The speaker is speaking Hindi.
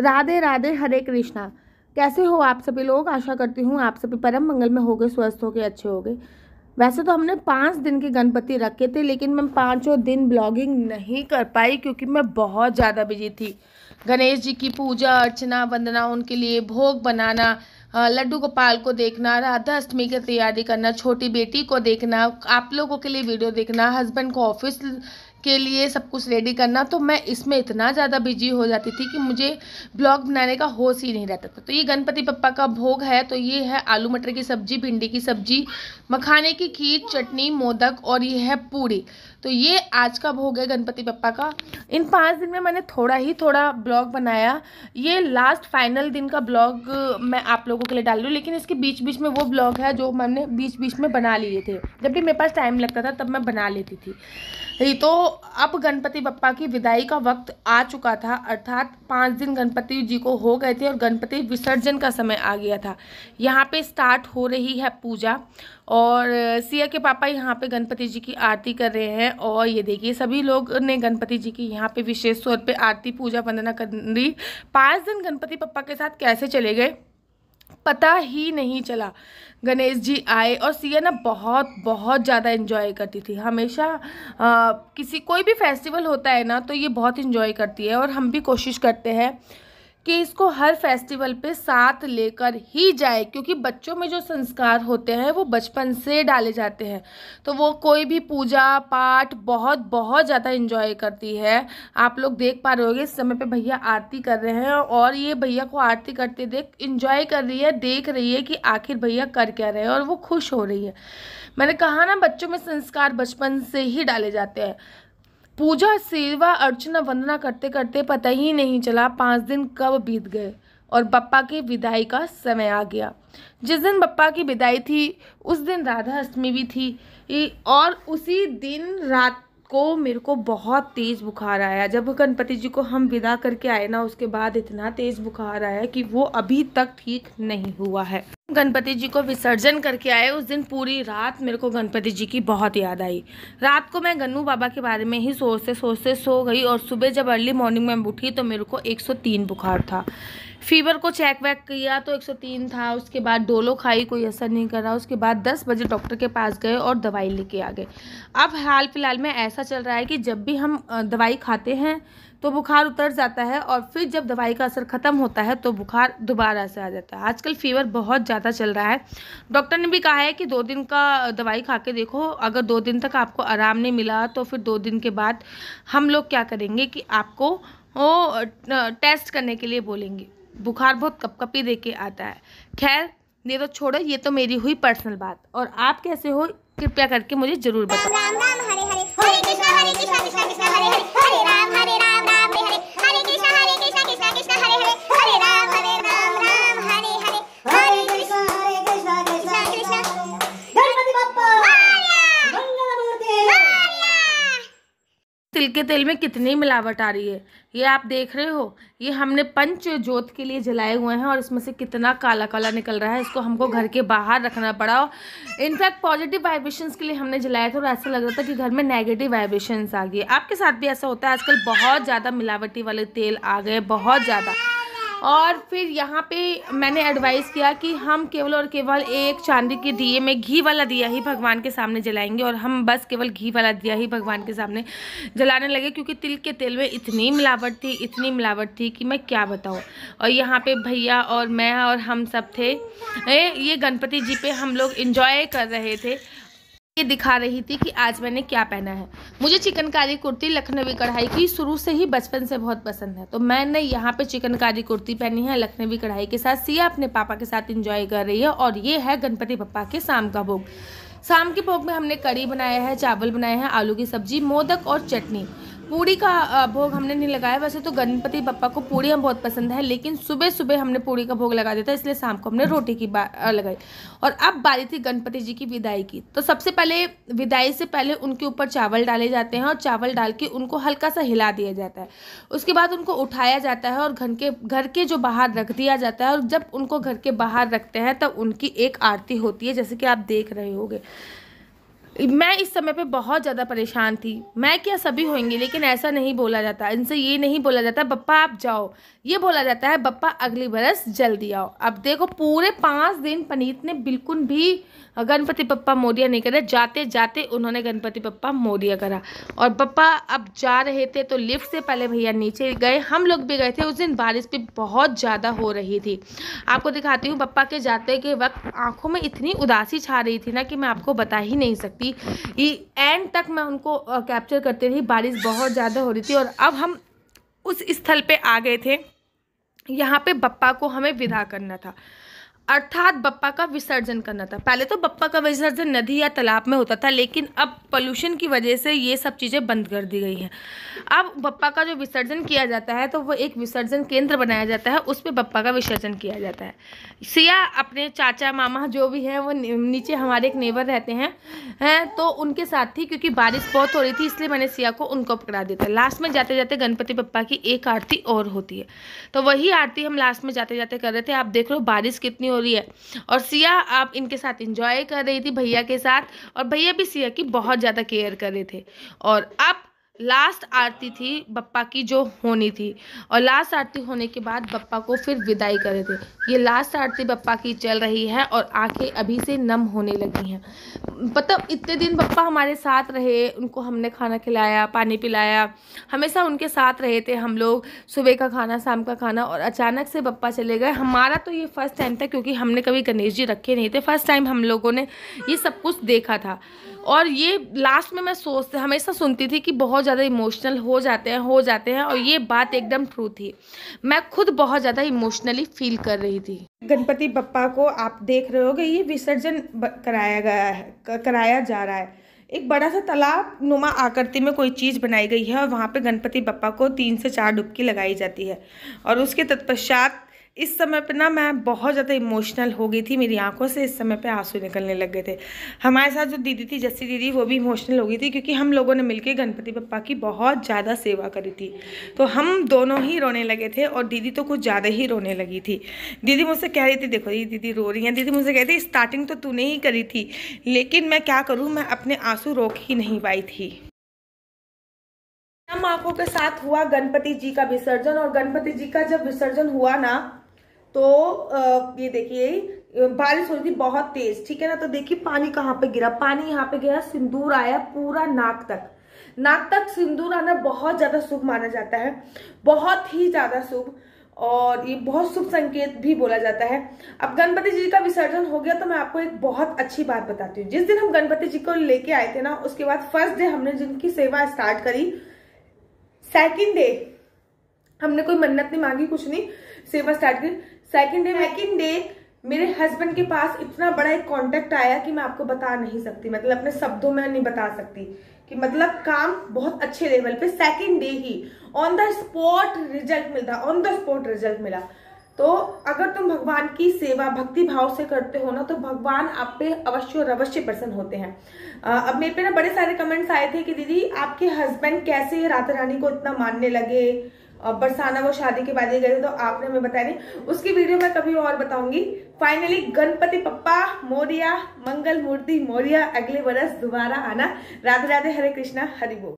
राधे राधे हरे कृष्णा कैसे हो आप सभी लोग आशा करती हूँ आप सभी परम मंगल में हो गए स्वस्थ हो गए अच्छे हो गए वैसे तो हमने पाँच दिन के गणपति रखे थे लेकिन मैं पाँचों दिन ब्लॉगिंग नहीं कर पाई क्योंकि मैं बहुत ज़्यादा बिजी थी गणेश जी की पूजा अर्चना वंदना उनके लिए भोग बनाना लड्डू गोपाल को देखना राधा अष्टमी की तैयारी करना छोटी बेटी को देखना आप लोगों के लिए वीडियो देखना हस्बैंड को ऑफिस के लिए सब कुछ रेडी करना तो मैं इसमें इतना ज़्यादा बिजी हो जाती थी कि मुझे ब्लॉग बनाने का होश ही नहीं रहता था तो ये गणपति पप्पा का भोग है तो ये है आलू मटर की सब्जी भिंडी की सब्जी मखाने की खीर चटनी मोदक और ये है पूड़ी तो ये आज का भोग है गणपति पप्पा का इन पाँच दिन में मैंने थोड़ा ही थोड़ा ब्लॉग बनाया ये लास्ट फाइनल दिन का ब्लॉग मैं आप लोगों के लिए डाल रही हूँ लेकिन इसके बीच बीच में वो ब्लॉग है जो मैंने बीच बीच में बना लिए थे जब भी मेरे पास टाइम लगता था तब मैं बना लेती थी तो अब गणपति बप्पा की विदाई का वक्त आ चुका था अर्थात पाँच दिन गणपति जी को हो गए थे और गणपति विसर्जन का समय आ गया था यहाँ पे स्टार्ट हो रही है पूजा और सिया के पापा यहाँ पे गणपति जी की आरती कर रहे हैं और ये देखिए सभी लोग ने गणपति जी की यहाँ पे विशेष तौर पे आरती पूजा वंदना कर ली पाँच दिन गणपति पप्पा के साथ कैसे चले गए पता ही नहीं चला गणेश जी आए और सिया ना बहुत बहुत ज़्यादा इन्जॉय करती थी हमेशा आ, किसी कोई भी फेस्टिवल होता है ना तो ये बहुत इन्जॉय करती है और हम भी कोशिश करते हैं कि इसको हर फेस्टिवल पे साथ लेकर ही जाए क्योंकि बच्चों में जो संस्कार होते हैं वो बचपन से डाले जाते हैं तो वो कोई भी पूजा पाठ बहुत बहुत ज़्यादा इंजॉय करती है आप लोग देख पा रहे हो इस समय पे भैया आरती कर रहे हैं और ये भैया को आरती करते देख इंजॉय कर रही है देख रही है कि आखिर भैया कर क्या रहे हैं और वो खुश हो रही है मैंने कहा ना बच्चों में संस्कार बचपन से ही डाले जाते हैं पूजा सेवा अर्चना वंदना करते करते पता ही नहीं चला पाँच दिन कब बीत गए और बप्पा की विदाई का समय आ गया जिस दिन बप्पा की विदाई थी उस दिन राधा अष्टमी भी थी और उसी दिन रात को मेरे को बहुत तेज़ बुखार आया जब गणपति जी को हम विदा करके आए ना उसके बाद इतना तेज़ बुखार आया कि वो अभी तक ठीक नहीं हुआ है गणपति जी को विसर्जन करके आए उस दिन पूरी रात मेरे को गणपति जी की बहुत याद आई रात को मैं गन्नू बाबा के बारे में ही सोचते सोचते सो गई और सुबह जब अर्ली मॉर्निंग में उठी तो मेरे को 103 बुखार था फीवर को चेक वैक किया तो 103 था उसके बाद डोलो खाई कोई असर नहीं कर रहा उसके बाद 10 बजे डॉक्टर के पास गए और दवाई लेके आ गए अब हाल फिलहाल में ऐसा चल रहा है कि जब भी हम दवाई खाते हैं तो बुखार उतर जाता है और फिर जब दवाई का असर ख़त्म होता है तो बुखार दोबारा से आ जाता है आजकल फीवर बहुत ज़्यादा चल रहा है डॉक्टर ने भी कहा है कि दो दिन का दवाई खा के देखो अगर दो दिन तक आपको आराम नहीं मिला तो फिर दो दिन के बाद हम लोग क्या करेंगे कि आपको वो टेस्ट करने के लिए बोलेंगे बुखार बहुत कपकपी दे के आता है खैर ये तो छोड़ो ये तो मेरी हुई पर्सनल बात और आप कैसे हो कृपया करके मुझे ज़रूर बताओ तेल में कितनी मिलावट आ रही है ये आप देख रहे हो ये हमने पंच जोत के लिए जलाए हुए हैं और इसमें से कितना काला काला निकल रहा है इसको हमको घर के बाहर रखना पड़ा इनफैक्ट पॉजिटिव वाइब्रेशंस के लिए हमने जलाया था और ऐसा लग रहा था कि घर में नेगेटिव वाइब्रेशंस आ गए आपके साथ भी ऐसा होता है आजकल बहुत ज़्यादा मिलावटी वाले तेल आ गए बहुत ज़्यादा और फिर यहाँ पे मैंने एडवाइस किया कि हम केवल और केवल एक चांदी के दिए में घी वाला दिया ही भगवान के सामने जलाएंगे और हम बस केवल घी वाला दिया ही भगवान के सामने जलाने लगे क्योंकि तिल के तेल में इतनी मिलावट थी इतनी मिलावट थी कि मैं क्या बताऊँ और यहाँ पे भैया और मैं और हम सब थे ए, ये गणपति जी पे हम लोग इन्जॉय कर रहे थे ये दिखा रही थी कि आज मैंने क्या पहना है मुझे चिकनकारी कुर्ती लखनवी कढ़ाई की शुरू से ही बचपन से बहुत पसंद है तो मैंने यहाँ पे चिकनकारी कुर्ती पहनी है लखनवी कढ़ाई के साथ सिया अपने पापा के साथ इंजॉय कर रही है और ये है गणपति पप्पा के शाम का भोग शाम के भोग में हमने कड़ी बनाया है चावल बनाया है आलू की सब्जी मोदक और चटनी पूड़ी का भोग हमने नहीं लगाया वैसे तो गणपति बप्पा को पूड़ी हम बहुत पसंद है लेकिन सुबह सुबह हमने पूड़ी का भोग लगा दिया था इसलिए शाम को हमने रोटी की लगाई और अब बारी थी गणपति जी की विदाई की तो सबसे पहले विदाई से पहले उनके ऊपर चावल डाले जाते हैं और चावल डाल के उनको हल्का सा हिला दिया जाता है उसके बाद उनको उठाया जाता है और घर के घर के जो बाहर रख दिया जाता है और जब उनको घर के बाहर रखते हैं तब उनकी एक आरती होती है जैसे कि आप देख रहे होगे मैं इस समय पे बहुत ज़्यादा परेशान थी मैं क्या सभी होंगी लेकिन ऐसा नहीं बोला जाता इनसे ये नहीं बोला जाता बप्पा आप जाओ ये बोला जाता है बप्पा अगली बरस जल्दी आओ अब देखो पूरे पाँच दिन पनीत ने बिल्कुल भी गणपति पप्पा मोरिया नहीं करे जाते जाते उन्होंने गणपति पप्पा मोरिया करा और पप्पा अब जा रहे थे तो लिफ्ट से पहले भैया नीचे गए हम लोग भी गए थे उस दिन बारिश भी बहुत ज़्यादा हो रही थी आपको दिखाती हूँ पप्पा के जाते के वक्त आंखों में इतनी उदासी छा रही थी ना कि मैं आपको बता ही नहीं सकती एंड तक मैं उनको कैप्चर करती रही बारिश बहुत ज़्यादा हो रही थी और अब हम उस स्थल पे आ गए थे यहाँ पे बप्पा को हमें विदा करना था अर्थात बप्पा का विसर्जन करना था पहले तो बप्पा का विसर्जन नदी या तालाब में होता था लेकिन अब पोल्यूशन की वजह से ये सब चीज़ें बंद कर दी गई हैं अब बप्पा का जो विसर्जन किया जाता है तो वो एक विसर्जन केंद्र बनाया जाता है उस पर बप्पा का विसर्जन किया जाता है सिया अपने चाचा मामा जो भी हैं वो नीचे हमारे एक नेबर रहते हैं हैं तो उनके साथ ही क्योंकि बारिश बहुत हो रही थी इसलिए मैंने सिया को उनको पकड़ा दिया था लास्ट में जाते जाते गणपति बप्पा की एक आरती और होती है तो वही आरती हम लास्ट में जाते जाते कर रहे थे आप देख लो बारिश कितनी हो रही है और सिया आप इनके साथ इंजॉय कर रही थी भैया के साथ और भैया भी सिया की बहुत ज़्यादा केयर कर रहे थे और अब लास्ट आरती थी बप्पा की जो होनी थी और लास्ट आरती होने के बाद बप्पा को फिर विदाई करे थे ये लास्ट आरती बप्पा की चल रही है और आंखें अभी से नम होने लगी हैं मतलब इतने दिन बप्पा हमारे साथ रहे उनको हमने खाना खिलाया पानी पिलाया हमेशा उनके साथ रहे थे हम लोग सुबह का खाना शाम का खाना और अचानक से बप्पा चले गए हमारा तो ये फर्स्ट टाइम था क्योंकि हमने कभी गणेश जी रखे नहीं थे फर्स्ट टाइम हम लोगों ने ये सब कुछ देखा था और ये लास्ट में मैं सोचते हमेशा सुनती थी कि बहुत ज़्यादा इमोशनल हो जाते हैं हो जाते हैं और ये बात एकदम ट्रू थी मैं खुद बहुत ज़्यादा इमोशनली फील कर रही थी गणपति बप्पा को आप देख रहे होगे ये विसर्जन कराया गया है कराया जा रहा है एक बड़ा सा तालाब नुमा आकृति में कोई चीज़ बनाई गई है और वहाँ पे गणपति बप्पा को तीन से चार डुबकी लगाई जाती है और उसके तत्पश्चात इस समय पे ना मैं बहुत ज़्यादा इमोशनल हो गई थी मेरी आंखों से इस समय पे आंसू निकलने लग गए थे हमारे साथ जो दीदी थी जस्सी दीदी वो भी इमोशनल हो गई थी क्योंकि हम लोगों ने मिलके गणपति पप्पा की बहुत ज़्यादा सेवा करी थी तो हम दोनों ही रोने लगे थे और दीदी तो कुछ ज़्यादा ही रोने लगी थी दीदी मुझसे कह रही थी देखो ये दीदी रो रही हैं दीदी मुझसे कह रही थी स्टार्टिंग तो तूने ही करी थी लेकिन मैं क्या करूँ मैं अपने आंसू रोक ही नहीं पाई थी हम आंखों के साथ हुआ गणपति जी का विसर्जन और गणपति जी का जब विसर्जन हुआ ना तो ये देखिए बारिश हो रही थी बहुत तेज ठीक है ना तो देखिए पानी कहाँ पे गिरा पानी यहाँ पे गया सिंदूर आया पूरा नाक तक नाक तक सिंदूर आना बहुत ज्यादा शुभ माना जाता है बहुत ही ज्यादा शुभ और ये बहुत शुभ संकेत भी बोला जाता है अब गणपति जी का विसर्जन हो गया तो मैं आपको एक बहुत अच्छी बात बताती हूँ जिस दिन हम गणपति जी को लेके आए थे ना उसके बाद फर्स्ट डे हमने जिनकी सेवा स्टार्ट करी सेकेंड डे हमने कोई मन्नत नहीं मांगी कुछ नहीं सेवा स्टार्ट करी सेकेंड डे सेकेंड डे मेरे हस्बैंड के पास इतना बड़ा एक कॉन्टेक्ट आया कि मैं आपको बता नहीं सकती मतलब अपने शब्दों में नहीं बता सकती कि मतलब काम बहुत अच्छे लेवल पे सेकेंड डे ही ऑन द स्पॉट रिजल्ट मिलता ऑन द स्पॉट रिजल्ट मिला तो अगर तुम भगवान की सेवा भक्ति भाव से करते हो ना तो भगवान आप पे अवश्य और अवश्य प्रसन्न होते हैं अब मेरे पे ना बड़े सारे कमेंट्स आए थे कि दीदी आपके हस्बैंड कैसे राधा रानी को इतना मानने लगे और बरसाना वो शादी के बाद ही गए थे तो आपने हमें बताया नहीं उसकी वीडियो मैं कभी और बताऊंगी फाइनली गणपति पप्पा मोरिया मंगल मूर्ति मोरिया अगले बरस दोबारा आना राधे राधे हरे कृष्णा हरिभो